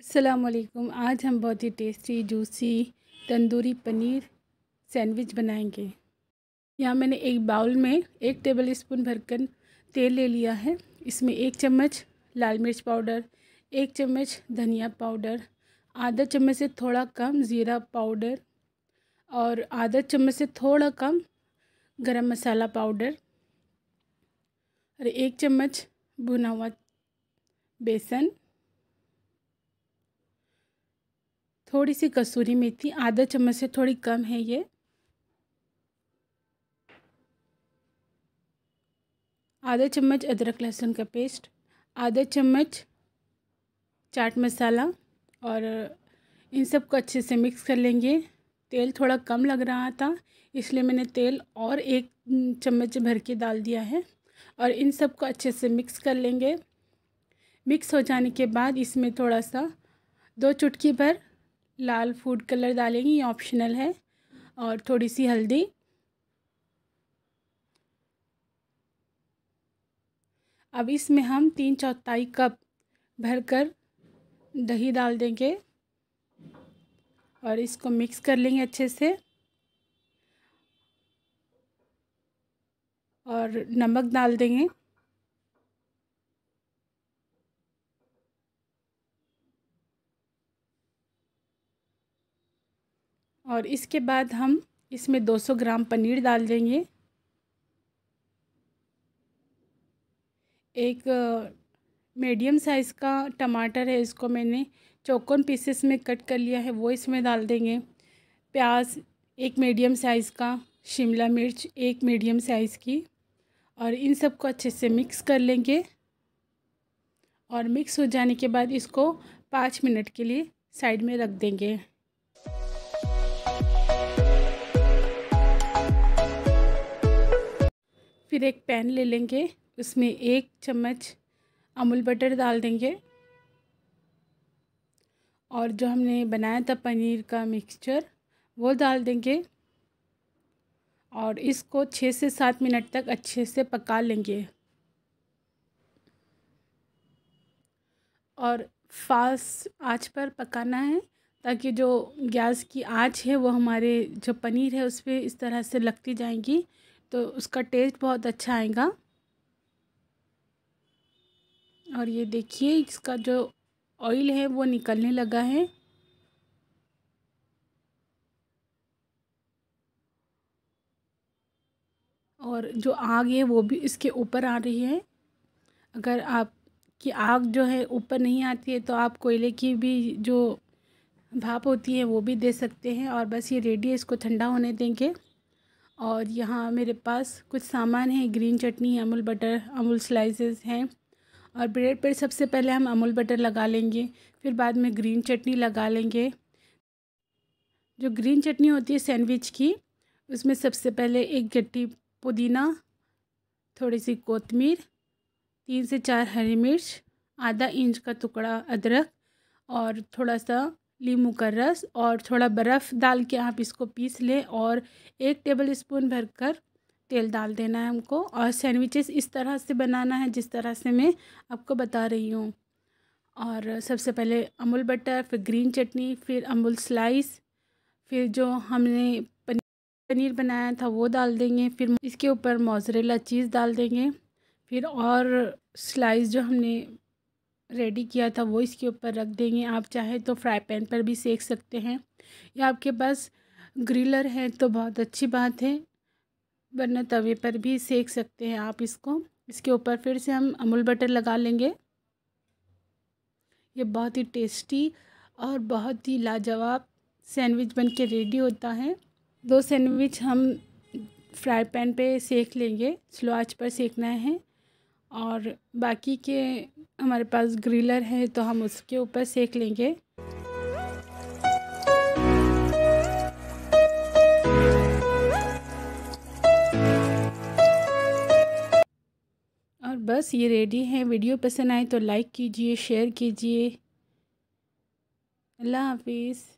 असलकुम आज हम बहुत ही tasty juicy tandoori paneer sandwich बनाएंगे यहाँ मैंने एक बाउल में एक टेबल स्पून भरकर तेल ले लिया है इसमें एक चम्मच लाल मिर्च पाउडर एक चम्मच धनिया पाउडर आधा चम्मच से थोड़ा कम ज़ीरा पाउडर और आधा चम्मच से थोड़ा कम गरम मसाला पाउडर और एक चम्मच भुना हुआ बेसन थोड़ी सी कसूरी मेथी आधा चम्मच से थोड़ी कम है ये आधा चम्मच अदरक लहसुन का पेस्ट आधा चम्मच चाट मसाला और इन सब को अच्छे से मिक्स कर लेंगे तेल थोड़ा कम लग रहा था इसलिए मैंने तेल और एक चम्मच भर के डाल दिया है और इन सब को अच्छे से मिक्स कर लेंगे मिक्स हो जाने के बाद इसमें थोड़ा सा दो चुटकी भर लाल फूड कलर डालेंगे ये ऑप्शनल है और थोड़ी सी हल्दी अब इसमें हम तीन चौथाई कप भरकर दही डाल देंगे और इसको मिक्स कर लेंगे अच्छे से और नमक डाल देंगे और इसके बाद हम इसमें 200 ग्राम पनीर डाल देंगे एक मीडियम साइज़ का टमाटर है इसको मैंने चौकोन पीसेस में कट कर लिया है वो इसमें डाल देंगे प्याज एक मीडियम साइज़ का शिमला मिर्च एक मीडियम साइज़ की और इन सबको अच्छे से मिक्स कर लेंगे और मिक्स हो जाने के बाद इसको पाँच मिनट के लिए साइड में रख देंगे फिर एक पैन ले लेंगे उसमें एक चम्मच अमूल बटर डाल देंगे और जो हमने बनाया था पनीर का मिक्सचर वो डाल देंगे और इसको छः से सात मिनट तक अच्छे से पका लेंगे और फास्ट आंच पर पकाना है ताकि जो गैस की आंच है वो हमारे जो पनीर है उस पर इस तरह से लगती जाएंगी तो उसका टेस्ट बहुत अच्छा आएगा और ये देखिए इसका जो ऑयल है वो निकलने लगा है और जो आग है वो भी इसके ऊपर आ रही है अगर आप की आग जो है ऊपर नहीं आती है तो आप कोयले की भी जो भाप होती है वो भी दे सकते हैं और बस ये रेडी है इसको ठंडा होने देंगे और यहाँ मेरे पास कुछ सामान है green chutney Amul butter Amul slices हैं और ब्रेड पर सबसे पहले हम अमूल बटर लगा लेंगे फिर बाद में ग्रीन चटनी लगा लेंगे जो ग्रीन चटनी होती है सैंडविच की उसमें सबसे पहले एक गट्टी पुदीना थोड़ी सी कोतमीर तीन से चार हरी मिर्च आधा इंच का टुकड़ा अदरक और थोड़ा सा लीमू का रस और थोड़ा बर्फ़ डाल के आप इसको पीस लें और एक टेबल स्पून भर कर तेल डाल देना है हमको और सैंडविचेस इस तरह से बनाना है जिस तरह से मैं आपको बता रही हूँ और सबसे पहले अमूल बटर फिर ग्रीन चटनी फिर अमूल स्लाइस फिर जो हमने पनीर बनाया था वो डाल देंगे फिर इसके ऊपर मोजरेला चीज़ डाल देंगे फिर और स्लाइस जो हमने रेडी किया था वो इसके ऊपर रख देंगे आप चाहे तो फ्राई पैन पर भी सेक सकते हैं या आपके पास ग्रिलर है तो बहुत अच्छी बात है वरना तवे पर भी सेक सकते हैं आप इसको इसके ऊपर फिर से हम अमूल बटर लगा लेंगे ये बहुत ही टेस्टी और बहुत ही लाजवाब सैंडविच बन के रेडी होता है दो सैंडविच हम फ्राई पैन पे सेक लेंगे स्लो आँच पर सेकना है और बाकी के हमारे पास ग्रिलर है तो हम उसके ऊपर सेक लेंगे और बस ये रेडी है वीडियो पसंद आए तो लाइक कीजिए शेयर कीजिए अल्लाह हाफिज़